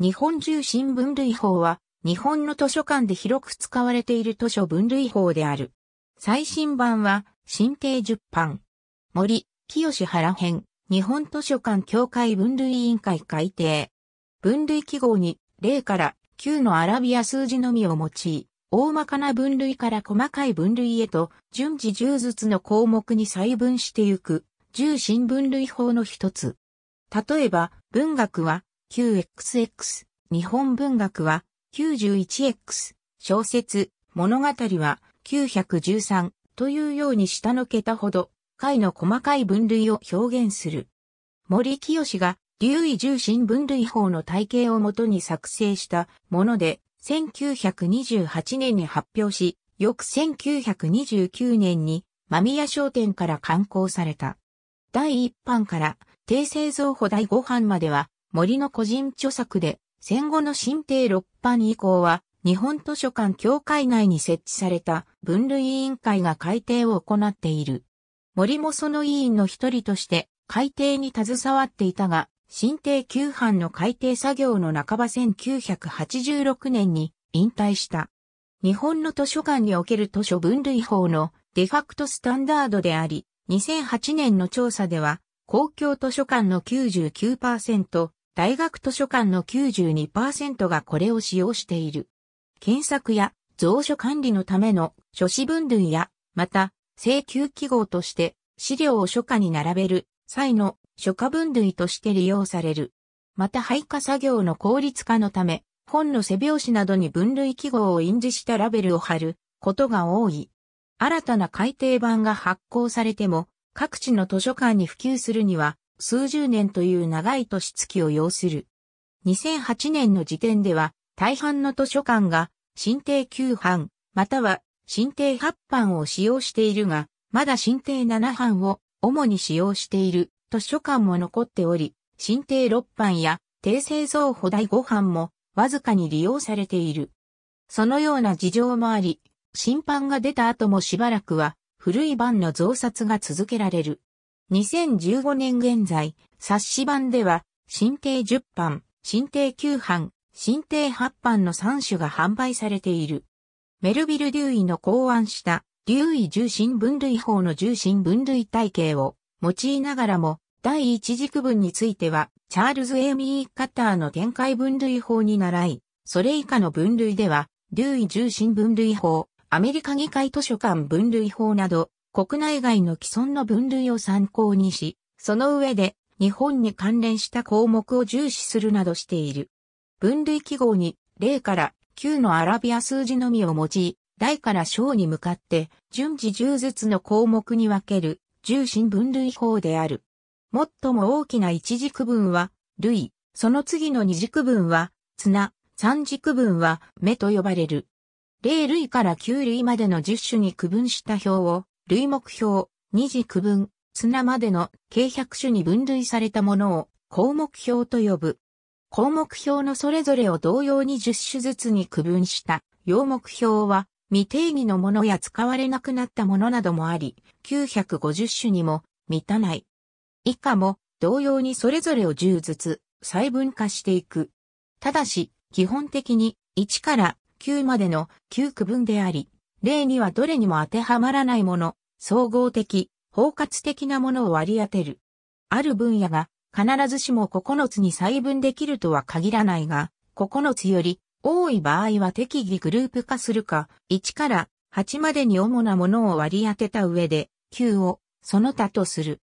日本中新分類法は、日本の図書館で広く使われている図書分類法である。最新版は、新定十版。森、清原編、日本図書館協会分類委員会改定。分類記号に、0から9のアラビア数字のみを用い、大まかな分類から細かい分類へと、順次10ずつの項目に細分してゆく、重心分類法の一つ。例えば、文学は、9XX、日本文学は 91X、小説、物語は913というように下の桁ほど、回の細かい分類を表現する。森清が、留意重心分類法の体系をもとに作成したもので、1928年に発表し、翌1929年に、間宮商店から刊行された。第1版から、訂製造法第5版までは、森の個人著作で、戦後の新帝六版以降は、日本図書館協会内に設置された分類委員会が改定を行っている。森もその委員の一人として改定に携わっていたが、新帝九版の改定作業の半ば1986年に引退した。日本の図書館における図書分類法のデファクトスタンダードであり、2008年の調査では、公共図書館の99%、大学図書館の92%がこれを使用している。検索や蔵書管理のための書誌分類や、また、請求記号として資料を書家に並べる際の書家分類として利用される。また配下作業の効率化のため、本の背表紙などに分類記号を印字したラベルを貼ることが多い。新たな改訂版が発行されても、各地の図書館に普及するには、数十年という長い年月を要する。2008年の時点では、大半の図書館が、新定9版、または、新定8版を使用しているが、まだ新定7版を主に使用している図書館も残っており、新定6版や定製造補第5版もわずかに利用されている。そのような事情もあり、新版が出た後もしばらくは古い版の増刷が続けられる。2015年現在、冊子版では、新定10版、新定9版、新定8版の3種が販売されている。メルビル・デューイの考案した、デューイ重心分類法の重心分類体系を用いながらも、第一軸分については、チャールズ・エイミー・カッターの展開分類法に習い、それ以下の分類では、デューイ重心分類法、アメリカ議会図書館分類法など、国内外の既存の分類を参考にし、その上で日本に関連した項目を重視するなどしている。分類記号に0から9のアラビア数字のみを用い、大から小に向かって順次10ずつの項目に分ける重心分類法である。最も大きな一軸分は類、その次の二軸分は綱、三軸分は目と呼ばれる。0類から9類までの10種に区分した表を類目標、二次区分、綱までの計100種に分類されたものを項目標と呼ぶ。項目標のそれぞれを同様に10種ずつに区分した要目標は未定義のものや使われなくなったものなどもあり、950種にも満たない。以下も同様にそれぞれを10ずつ細分化していく。ただし、基本的に1から9までの9区分であり、例にはどれにも当てはまらないもの、総合的、包括的なものを割り当てる。ある分野が必ずしも9つに細分できるとは限らないが、9つより多い場合は適宜グループ化するか、1から8までに主なものを割り当てた上で、9をその他とする。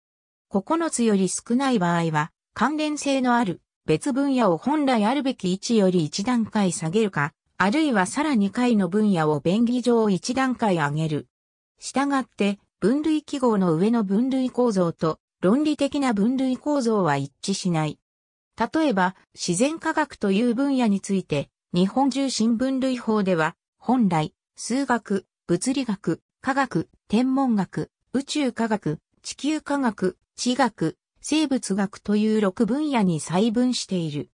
9つより少ない場合は、関連性のある別分野を本来あるべき位置より1段階下げるか、あるいはさらに回の分野を便宜上1段階上げる。したがって、分類記号の上の分類構造と論理的な分類構造は一致しない。例えば、自然科学という分野について、日本重心分類法では、本来、数学、物理学、科学、天文学、宇宙科学、地球科学、地学、生物学という6分野に細分している。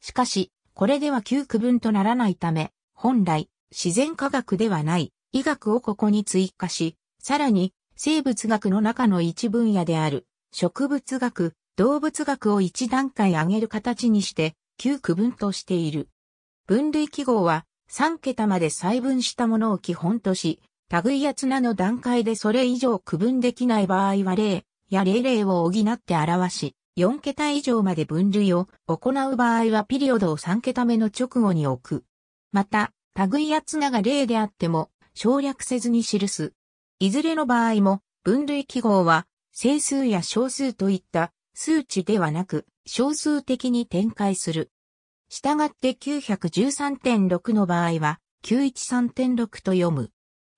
しかし、これでは9区分とならないため、本来、自然科学ではない医学をここに追加し、さらに生物学の中の一分野である、植物学、動物学を一段階上げる形にして、旧区分としている。分類記号は、3桁まで細分したものを基本とし、類や綱の段階でそれ以上区分できない場合は例や例例を補って表し、4桁以上まで分類を行う場合はピリオドを3桁目の直後に置く。また、類や綱が例であっても省略せずに記すいずれの場合も、分類記号は、整数や小数といった数値ではなく、小数的に展開する。したがって913.6の場合は、913.6と読む。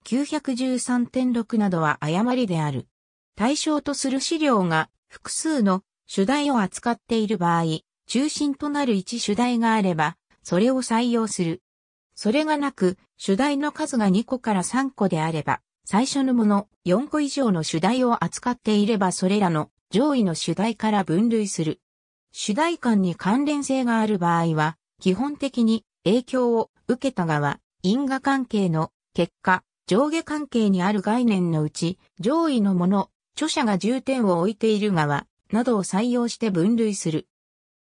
913.6などは誤りである。対象とする資料が複数の主題を扱っている場合、中心となる1主題があれば、それを採用する。それがなく、主題の数が2個から3個であれば、最初のもの4個以上の主題を扱っていればそれらの上位の主題から分類する。主題間に関連性がある場合は、基本的に影響を受けた側、因果関係の結果、上下関係にある概念のうち、上位のもの、著者が重点を置いている側、などを採用して分類する。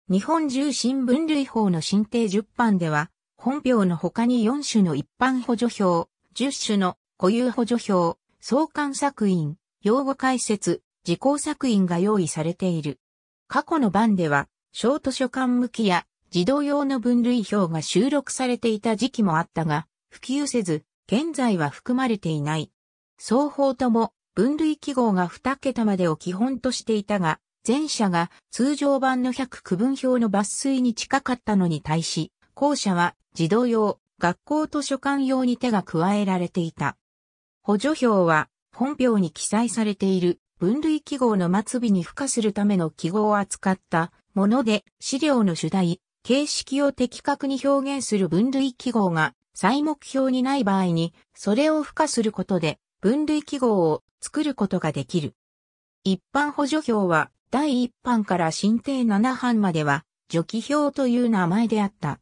日本重心分類法の新定10版では、本表の他に4種の一般補助表、10種の固有補助表、相関作品、用語解説、時効作品が用意されている。過去の版では、小図書館向きや児童用の分類表が収録されていた時期もあったが、普及せず、現在は含まれていない。双方とも分類記号が2桁までを基本としていたが、前者が通常版の100区分表の抜粋に近かったのに対し、後者は児童用、学校図書館用に手が加えられていた。補助表は、本表に記載されている分類記号の末尾に付加するための記号を扱ったもので、資料の主題、形式を的確に表現する分類記号が、再目標にない場合に、それを付加することで、分類記号を作ることができる。一般補助表は、第一版から新定7版までは、除記表という名前であった。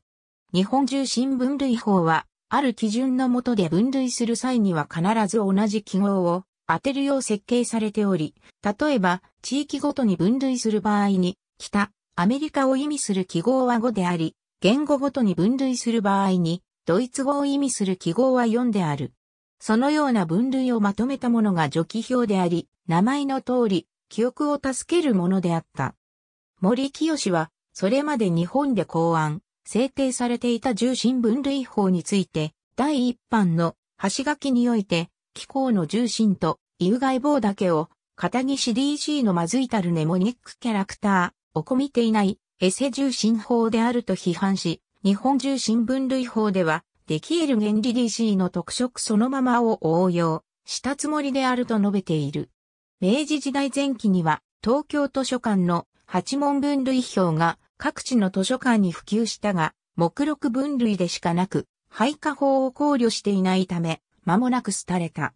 日本中新分類法は、ある基準のもとで分類する際には必ず同じ記号を当てるよう設計されており、例えば地域ごとに分類する場合に、北、アメリカを意味する記号は5であり、言語ごとに分類する場合に、ドイツ語を意味する記号は4である。そのような分類をまとめたものが除記表であり、名前の通り、記憶を助けるものであった。森清は、それまで日本で考案、制定されていた重心分類法について、第一版の端書きにおいて、機構の重心と有害棒だけを、片岸 DG のまずいたるネモニックキャラクターを込みていないエセ重心法であると批判し、日本重心分類法では、でき得る原理 DC の特色そのままを応用したつもりであると述べている。明治時代前期には東京図書館の八問分類表が各地の図書館に普及したが、目録分類でしかなく、廃下法を考慮していないため、間もなく廃れた。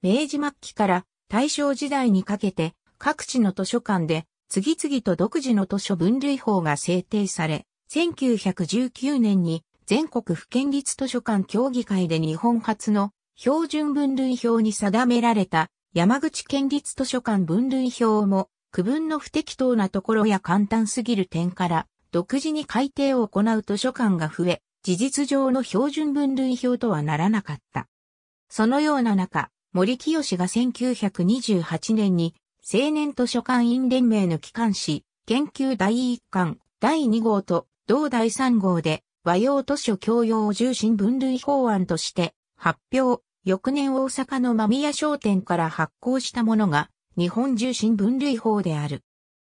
明治末期から大正時代にかけて、各地の図書館で、次々と独自の図書分類法が制定され、1919年に全国府県立図書館協議会で日本初の標準分類表に定められた山口県立図書館分類表も区分の不適当なところや簡単すぎる点から、独自に改定を行う図書館が増え、事実上の標準分類表とはならなかった。そのような中、森清が1928年に青年図書館員連盟の機関誌、研究第1巻、第2号と同第3号で和洋図書教養重心分類法案として発表、翌年大阪の間宮商店から発行したものが日本中新分類法である。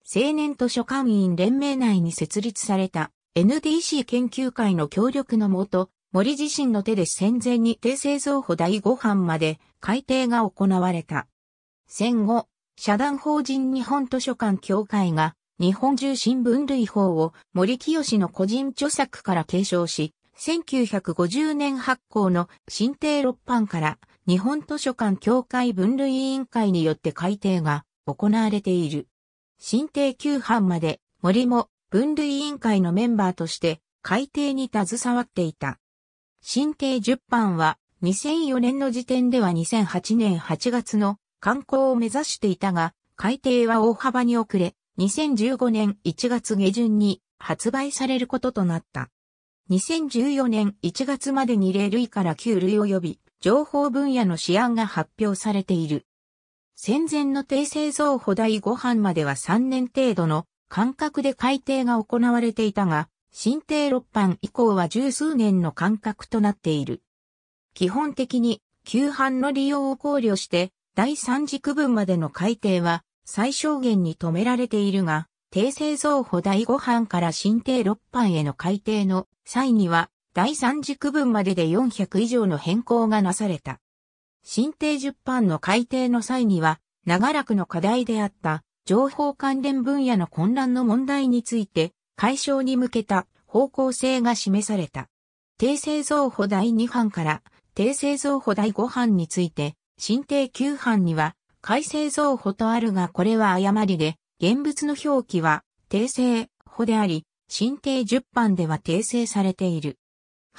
青年図書館員連盟内に設立された NDC 研究会の協力のもと、森自身の手で戦前に定正造法第5版まで改定が行われた。戦後、社団法人日本図書館協会が日本中新分類法を森清の個人著作から継承し、1950年発行の新定6版から日本図書館協会分類委員会によって改定が行われている。新定9版まで森も分類委員会のメンバーとして改定に携わっていた。新定10版は2004年の時点では2008年8月の刊行を目指していたが、改定は大幅に遅れ、2015年1月下旬に発売されることとなった。2014年1月までに0類から9類及び情報分野の試案が発表されている。戦前の低製造補第5版までは3年程度の間隔で改定が行われていたが、新定6版以降は十数年の間隔となっている。基本的に旧版の利用を考慮して第3軸分までの改定は最小限に止められているが、低製造補第5版から新定6版への改定の際には第三次区分までで400以上の変更がなされた。新定10版の改定の際には、長らくの課題であった情報関連分野の混乱の問題について解消に向けた方向性が示された。訂正造法第2版から訂正造法第5版について、新定9版には改正増補とあるがこれは誤りで、現物の表記は訂正法であり、新定10版では訂正されている。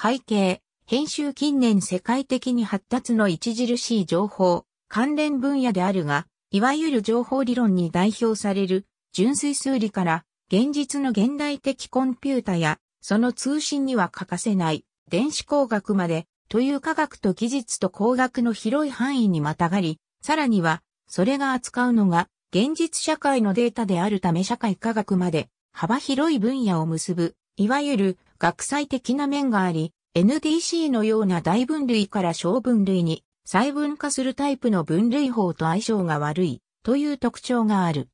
背景、編集近年世界的に発達の著しい情報、関連分野であるが、いわゆる情報理論に代表される純粋数理から現実の現代的コンピュータやその通信には欠かせない電子工学までという科学と技術と工学の広い範囲にまたがり、さらにはそれが扱うのが現実社会のデータであるため社会科学まで幅広い分野を結ぶ、いわゆる学際的な面があり、NDC のような大分類から小分類に細分化するタイプの分類法と相性が悪いという特徴がある。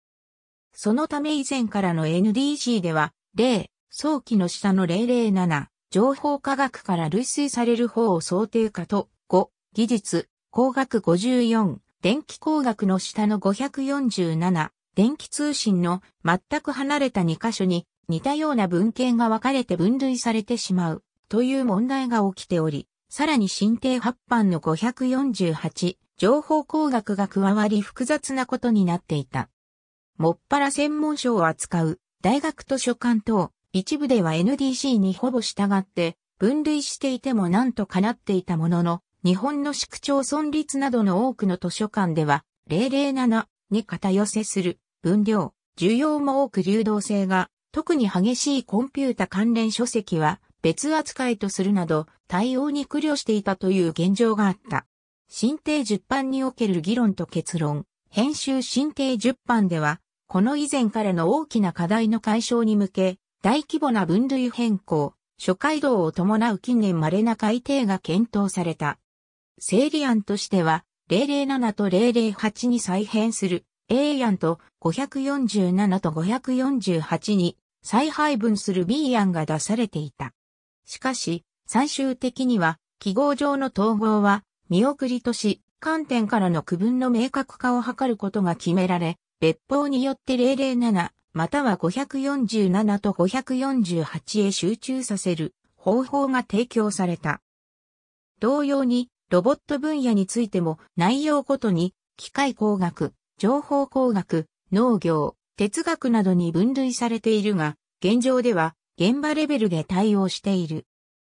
そのため以前からの NDC では、例、早期の下の007、情報科学から類推される方を想定化と、5、技術、工学54、電気工学の下の547、電気通信の全く離れた2箇所に似たような文献が分かれて分類されてしまうという問題が起きており、さらに新定発版の548情報工学が加わり複雑なことになっていた。もっぱら専門書を扱う大学図書館等一部では NDC にほぼ従って分類していてもなんとかなっていたものの、日本の市区町村立などの多くの図書館では007に偏寄せする分量、需要も多く流動性が特に激しいコンピュータ関連書籍は別扱いとするなど対応に苦慮していたという現状があった。新定10版における議論と結論、編集新定10版では、この以前からの大きな課題の解消に向け、大規模な分類変更、諸回道を伴う近年稀な改定が検討された。整理案としては、007と008に再編する A 案と547と548に再配分する B 案が出されていた。しかし、最終的には、記号上の統合は、見送りとし、観点からの区分の明確化を図ることが決められ、別法によって007、または547と548へ集中させる方法が提供された。同様に、ロボット分野についても内容ごとに、機械工学、情報工学、農業、哲学などに分類されているが、現状では現場レベルで対応している。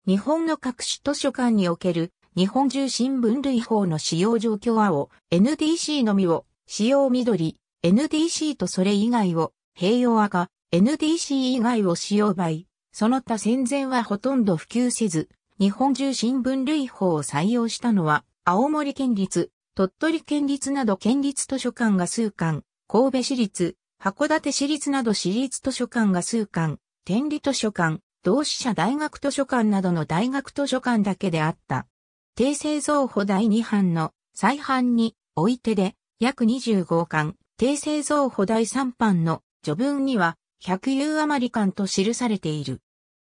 日本の各種図書館における日本重心分類法の使用状況青、NDC のみを、使用緑、NDC とそれ以外を、併用赤、NDC 以外を使用倍、その他戦前はほとんど普及せず、日本重心分類法を採用したのは、青森県立、鳥取県立など県立図書館が数館、神戸市立、函館市立など市立図書館が数館、天理図書館、同志社大学図書館などの大学図書館だけであった。訂正造法第2版の再版においてで約25巻、訂正造法第3版の序文には100余り巻と記されている。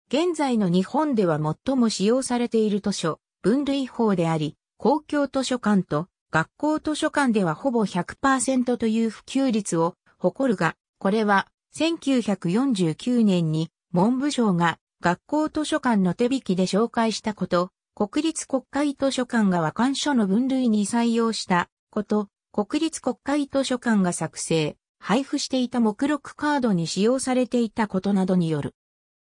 現在の日本では最も使用されている図書、分類法であり、公共図書館と学校図書館ではほぼ100%という普及率を誇るが、これは1949年に文部省が学校図書館の手引きで紹介したこと、国立国会図書館が和館書の分類に採用したこと、国立国会図書館が作成、配布していた目録カードに使用されていたことなどによる。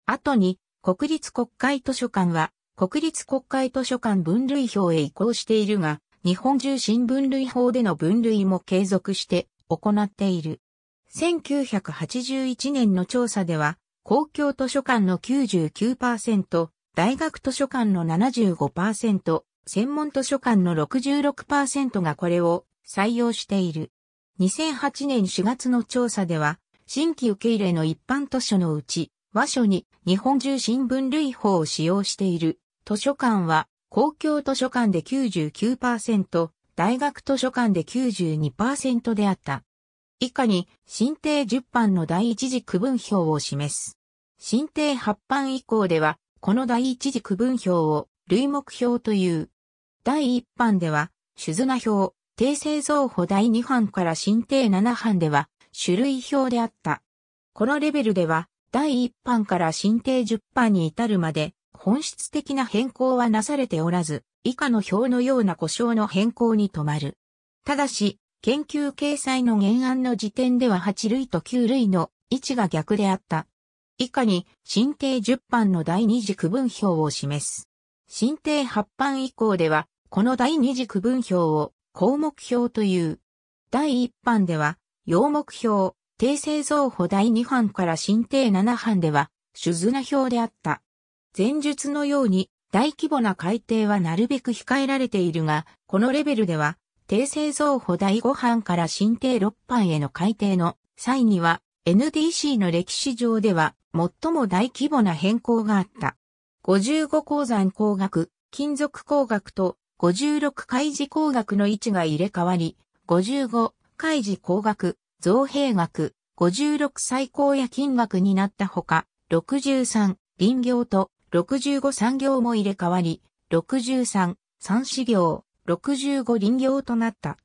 後に、国立国会図書館は、国立国会図書館分類表へ移行しているが、日本中新分類法での分類も継続して行っている。1981年の調査では、公共図書館の99%、大学図書館の75%、専門図書館の66%がこれを採用している。2008年4月の調査では、新規受け入れの一般図書のうち、和書に日本中新聞類法を使用している図書館は、公共図書館で99%、大学図書館で92%であった。以下に、新定10版の第一次区分表を示す。新定8版以降では、この第一次区分表を、類目表という。第1版では、種綱表、定製造法第2版から新定7版では、種類表であった。このレベルでは、第1版から新定10版に至るまで、本質的な変更はなされておらず、以下の表のような故障の変更に止まる。ただし、研究掲載の原案の時点では8類と9類の位置が逆であった。以下に、新定10版の第二次区分表を示す。新定8版以降では、この第二次区分表を項目表という。第1版では、要目標、定正造法第2版から新定7版では、手綱表であった。前述のように、大規模な改定はなるべく控えられているが、このレベルでは、定製造法第5版から新定6版への改定の際には NDC の歴史上では最も大規模な変更があった。55鉱山工学、金属工学と56開示工学の位置が入れ替わり、55開示工学、造幣学、56最高や金額になったほか、63林業と65産業も入れ替わり、63三資業、65林業となった。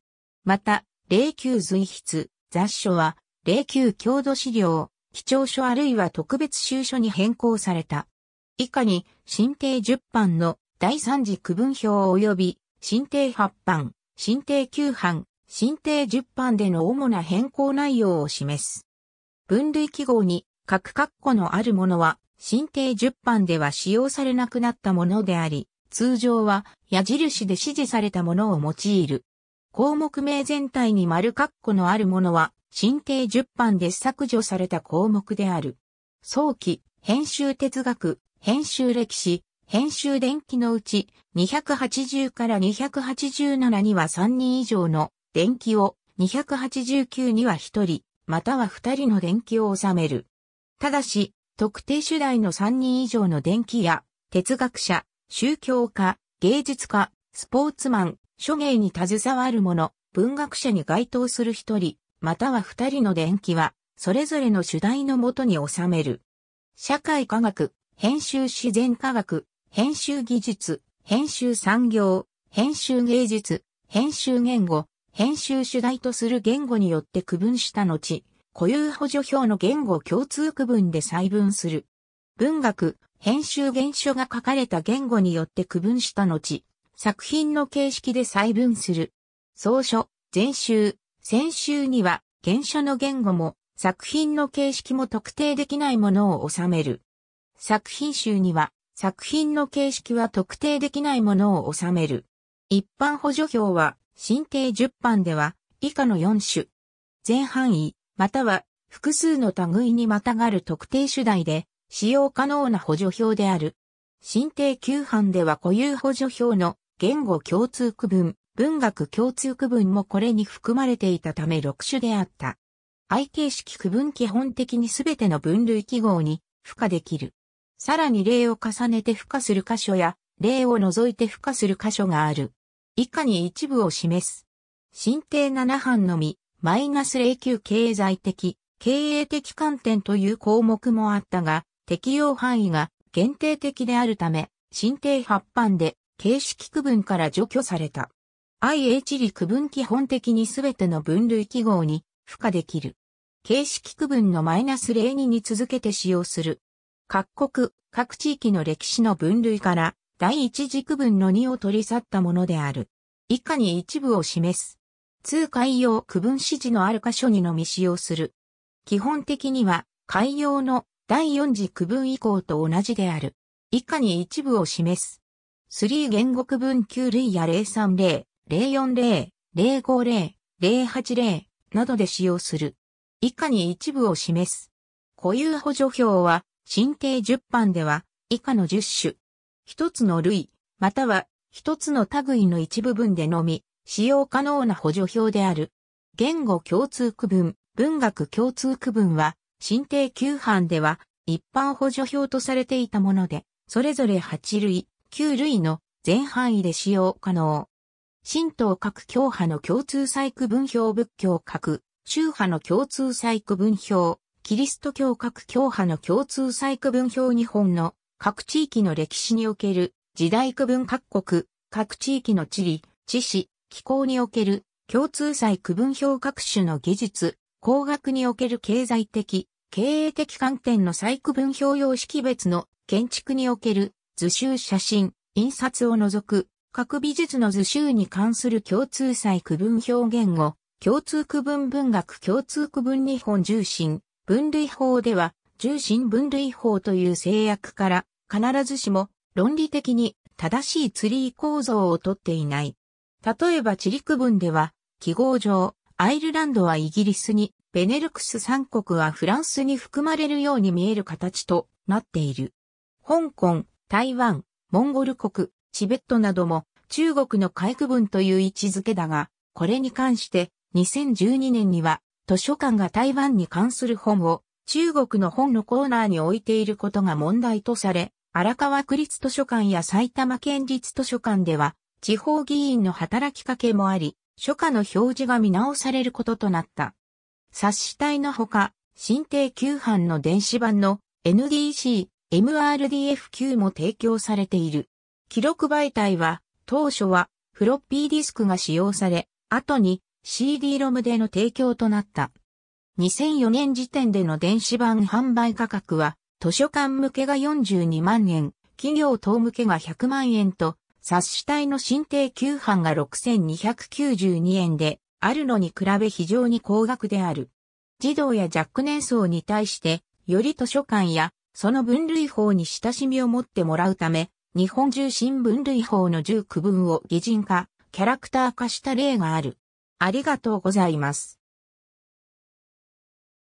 また、霊柩随筆、雑書は、霊柩郷土資料、基調書あるいは特別収書に変更された。以下に、新定10版の第3次区分表及び、新定8版、新定9版、新定10版での主な変更内容を示す。分類記号に、各括弧のあるものは、新定10版では使用されなくなったものであり、通常は矢印で指示されたものを用いる。項目名全体に丸括弧のあるものは、新定10版で削除された項目である。早期、編集哲学、編集歴史、編集電気のうち280から287には3人以上の電気を、289には1人、または2人の電気を収める。ただし、特定主題の3人以上の電気や、哲学者、宗教家、芸術家、スポーツマン、諸芸に携わる者、文学者に該当する一人、または二人の伝記は、それぞれの主題のもとに収める。社会科学、編集自然科学、編集技術、編集産業、編集芸術、編集言語、編集主題とする言語によって区分した後、固有補助表の言語共通区分で細分する。文学、編集原書が書かれた言語によって区分した後、作品の形式で細分する。総書、全集、先週には原書の言語も作品の形式も特定できないものを収める。作品集には作品の形式は特定できないものを収める。一般補助表は新定10版では以下の4種。全範囲、または複数の類にまたがる特定主題で使用可能な補助表である。新定9版では固有補助表の言語共通区分、文学共通区分もこれに含まれていたため6種であった。愛形式区分基本的にすべての分類記号に付加できる。さらに例を重ねて付加する箇所や、例を除いて付加する箇所がある。以下に一部を示す。新定7版のみ、マイナス09経済的、経営的観点という項目もあったが、適用範囲が限定的であるため、新定発版で形式区分から除去された。IH 理区分基本的にすべての分類記号に付加できる。形式区分のマイナス02に続けて使用する。各国、各地域の歴史の分類から第一次区分の2を取り去ったものである。以下に一部を示す。通海洋区分指示のある箇所にのみ使用する。基本的には海洋の第四次区分以降と同じである。以下に一部を示す。3言語区分9類や030、040、050、080などで使用する。以下に一部を示す。固有補助表は、新定10版では、以下の10種。一つの類、または、一つの類の一部分でのみ、使用可能な補助表である。言語共通区分、文学共通区分は、新定旧班では一般補助表とされていたもので、それぞれ8類、9類の全範囲で使用可能。神道各教派の共通細区分表仏教各、宗派の共通細区分表、キリスト教各教派の共通細区分表日本の各地域の歴史における時代区分各国、各地域の地理、地史、気候における共通細区分表各種の技術、工学における経済的、経営的観点の細区分表様式別の建築における図集写真、印刷を除く各美術の図集に関する共通細区分表現を共通区分文学共通区分日本重心分類法では重心分類法という制約から必ずしも論理的に正しいツリー構造をとっていない。例えば地理区分では記号上アイルランドはイギリスに、ベネルクス三国はフランスに含まれるように見える形となっている。香港、台湾、モンゴル国、チベットなども中国の海区分という位置づけだが、これに関して2012年には図書館が台湾に関する本を中国の本のコーナーに置いていることが問題とされ、荒川区立図書館や埼玉県立図書館では地方議員の働きかけもあり、初夏の表示が見直されることとなった。冊子体のほか、新定休版の電子版の NDC、MRDF q も提供されている。記録媒体は、当初はフロッピーディスクが使用され、後に CD-ROM での提供となった。2004年時点での電子版販売価格は、図書館向けが42万円、企業等向けが100万円と冊子体の新定級版が6292円で、あるのに比べ非常に高額である。児童や若年層に対して、より図書館や、その分類法に親しみを持ってもらうため、日本中新分類法の10区分を擬人化、キャラクター化した例がある。ありがとうございます。